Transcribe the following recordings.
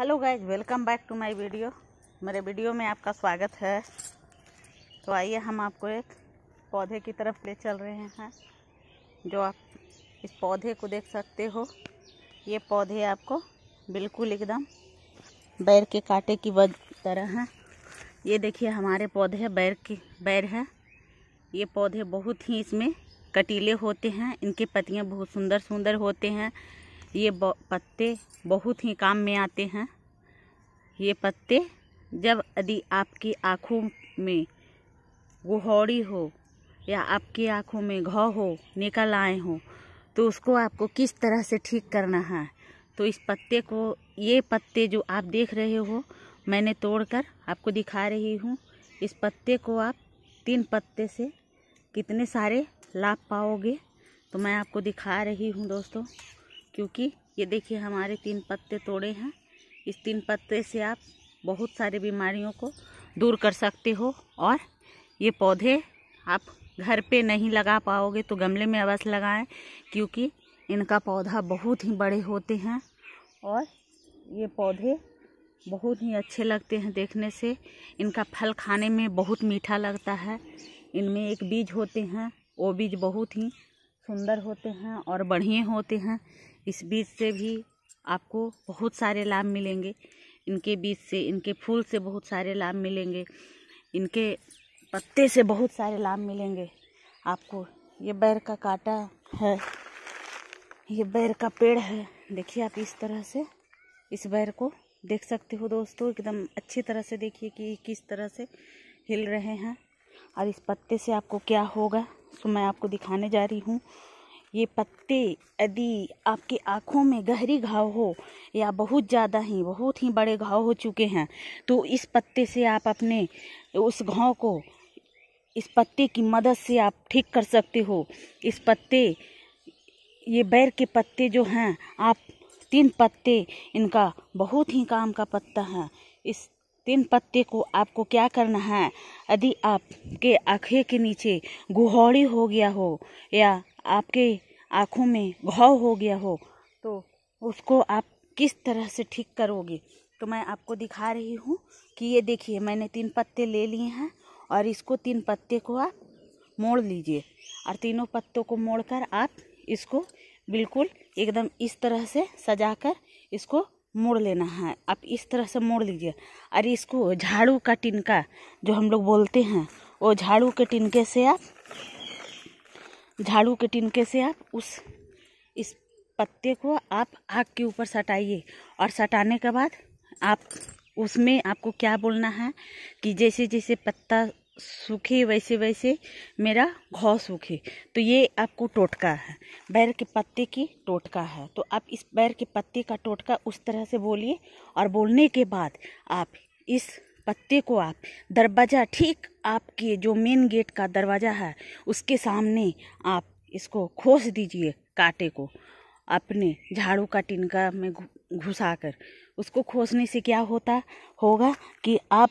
hello guys welcome back to my video मेरे video में आपका स्वागत है तो आइए हम आपको एक पौधे की तरफ ले चल रहे हैं जो आप इस पौधे को देख सकते हो ये पौधे आपको बिल्कुल एकदम बैर के कांटे की वजह तरह हैं ये देखिए हमारे पौधे बैर की बैर है ये पौधे बहुत ही इसमें कटीले होते हैं इनकी पत्तियाँ बहुत सुंदर सुंदर होते हैं ये पत्ते बहुत ही काम में आते हैं ये पत्ते जब यदि आपकी आँखों में गुहौड़ी हो या आपकी आँखों में घाव हो निकल आए हो तो उसको आपको किस तरह से ठीक करना है तो इस पत्ते को ये पत्ते जो आप देख रहे हो मैंने तोड़कर आपको दिखा रही हूँ इस पत्ते को आप तीन पत्ते से कितने सारे लाभ पाओगे तो मैं आपको दिखा रही हूँ दोस्तों क्योंकि ये देखिए हमारे तीन पत्ते तोड़े हैं इस तीन पत्ते से आप बहुत सारे बीमारियों को दूर कर सकते हो और ये पौधे आप घर पे नहीं लगा पाओगे तो गमले में अवश्य लगाएं क्योंकि इनका पौधा बहुत ही बड़े होते हैं और ये पौधे बहुत ही अच्छे लगते हैं देखने से इनका फल खाने में बहुत मीठा लगता है इनमें एक बीज होते हैं वो बीज बहुत ही सुंदर होते हैं और बढ़िया होते हैं इस बीज से भी आपको बहुत सारे लाभ मिलेंगे इनके बीज से इनके फूल से बहुत सारे लाभ मिलेंगे इनके पत्ते से बहुत सारे लाभ मिलेंगे आपको ये बैर का काटा है ये बैर का पेड़ है देखिए आप इस तरह से इस बैर को देख सकते हो दोस्तों एकदम अच्छी तरह से देखिए कि किस तरह से हिल रहे हैं और इस पत्ते से आपको क्या होगा सो तो मैं आपको दिखाने जा रही हूँ ये पत्ते यदि आपके आँखों में गहरी घाव हो या बहुत ज़्यादा ही बहुत ही बड़े घाव हो चुके हैं तो इस पत्ते से आप अपने उस घाव को इस पत्ते की मदद से आप ठीक कर सकते हो इस पत्ते ये बैर के पत्ते जो हैं आप तीन पत्ते इनका बहुत ही काम का पत्ता है इस तीन पत्ते को आपको क्या करना है यदि आपके आँखें के नीचे गुहौड़ी हो गया हो या आपके आँखों में घाव हो गया हो तो उसको आप किस तरह से ठीक करोगे तो मैं आपको दिखा रही हूँ कि ये देखिए मैंने तीन पत्ते ले लिए हैं और इसको तीन पत्ते को आप मोड़ लीजिए और तीनों पत्तों को मोड़कर आप इसको बिल्कुल एकदम इस तरह से सजा कर इसको मोड़ लेना है आप इस तरह से मोड़ लीजिए और इसको झाड़ू का टिनका जो हम लोग बोलते हैं वो झाड़ू के टिनके से आप झाड़ू के टिनके से आप उस इस पत्ते को आप आग के ऊपर सटाइए और सटाने के बाद आप उसमें आपको क्या बोलना है कि जैसे जैसे पत्ता सूखे वैसे वैसे मेरा घाव सूखे तो ये आपको टोटका है बैर के पत्ते की टोटका है तो आप इस बैर के पत्ते का टोटका उस तरह से बोलिए और बोलने के बाद आप इस पत्ते को आप दरवाज़ा ठीक आपके जो मेन गेट का दरवाज़ा है उसके सामने आप इसको खोस दीजिए कांटे को अपने झाड़ू का टिनका में घुसा कर उसको खोसने से क्या होता होगा कि आप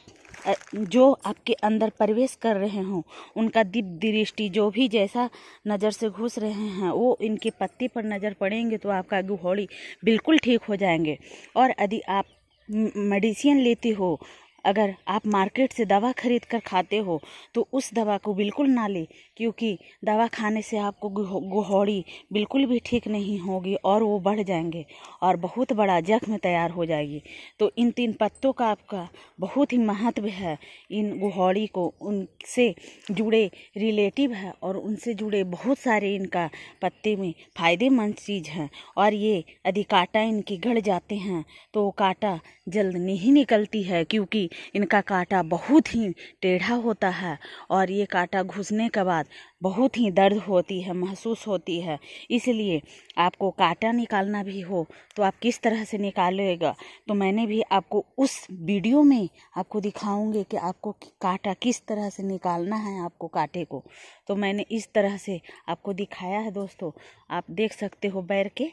जो आपके अंदर प्रवेश कर रहे हों उनका दिप दृष्टि जो भी जैसा नज़र से घुस रहे हैं वो इनके पत्ते पर नज़र पड़ेंगे तो आपका गुहौड़ी बिल्कुल ठीक हो जाएंगे और यदि आप मेडिसिन लेते हो अगर आप मार्केट से दवा खरीद कर खाते हो तो उस दवा को बिल्कुल ना लें क्योंकि दवा खाने से आपको गुहौड़ी बिल्कुल भी ठीक नहीं होगी और वो बढ़ जाएंगे और बहुत बड़ा जख्म तैयार हो जाएगी तो इन तीन पत्तों का आपका बहुत ही महत्व है इन गुहौड़ी को उनसे जुड़े रिलेटिव है और उनसे जुड़े बहुत सारे इनका पत्ते में फ़ायदेमंद चीज़ है और ये यदि काटा इनके गढ़ जाते हैं तो काटा जल्द नहीं निकलती है क्योंकि इनका काटा बहुत ही टेढ़ा होता है और ये काटा घुसने के बाद बहुत ही दर्द होती है महसूस होती है इसलिए आपको काटा निकालना भी हो तो आप किस तरह से निकालेगा तो मैंने भी आपको उस वीडियो में आपको दिखाऊंगी कि आपको काटा किस तरह से निकालना है आपको कांटे को तो मैंने इस तरह से आपको दिखाया है दोस्तों आप देख सकते हो बैर के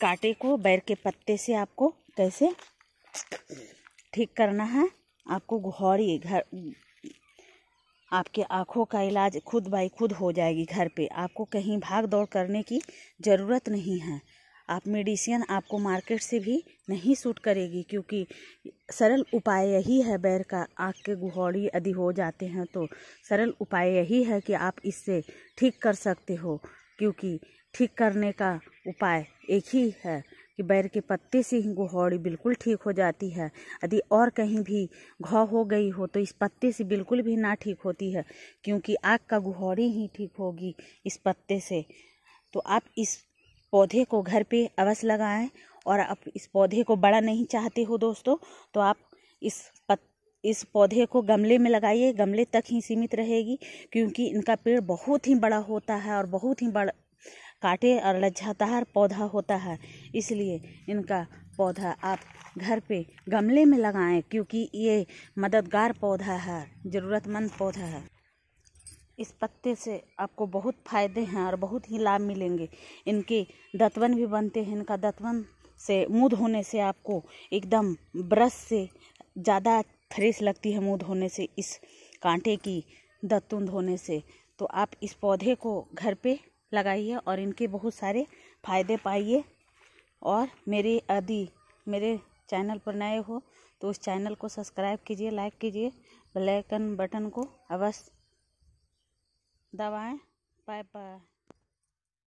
कांटे को बैर के पत्ते से आपको कैसे ठीक करना है आपको ही घर आपके आँखों का इलाज खुद बाई खुद हो जाएगी घर पे आपको कहीं भाग दौड़ करने की ज़रूरत नहीं है आप मेडिसिन आपको मार्केट से भी नहीं सूट करेगी क्योंकि सरल उपाय यही है बैर का आँख के गुहौड़ी यदि हो जाते हैं तो सरल उपाय यही है कि आप इससे ठीक कर सकते हो क्योंकि ठीक करने का उपाय एक ही है कि बैर के पत्ते से ही गुहौड़ी बिल्कुल ठीक हो जाती है यदि और कहीं भी घाव हो गई हो तो इस पत्ते से बिल्कुल भी ना ठीक होती है क्योंकि आग का गुहौड़ी ही ठीक होगी इस पत्ते से तो आप इस पौधे को घर पे अवश्य लगाएं और आप इस पौधे को बड़ा नहीं चाहते हो दोस्तों तो आप इस पत इस पौधे को गमले में लगाइए गमले तक ही सीमित रहेगी क्योंकि इनका पेड़ बहुत ही बड़ा होता है और बहुत ही बड़ा काटे और लज्जातार पौधा होता है इसलिए इनका पौधा आप घर पे गमले में लगाएं क्योंकि ये मददगार पौधा है ज़रूरतमंद पौधा है इस पत्ते से आपको बहुत फायदे हैं और बहुत ही लाभ मिलेंगे इनके दतवन भी बनते हैं इनका दतवन से मुँह धोने से आपको एकदम ब्रश से ज़्यादा फ्रेश लगती है मुँह धोने से इस कांटे की दतुन धोने से तो आप इस पौधे को घर पे लगाइए और इनके बहुत सारे फ़ायदे पाइए और मेरे आदि मेरे चैनल पर नए हो तो उस चैनल को सब्सक्राइब कीजिए लाइक कीजिए बेल बटन को अवश्य दबाएं बाय बाय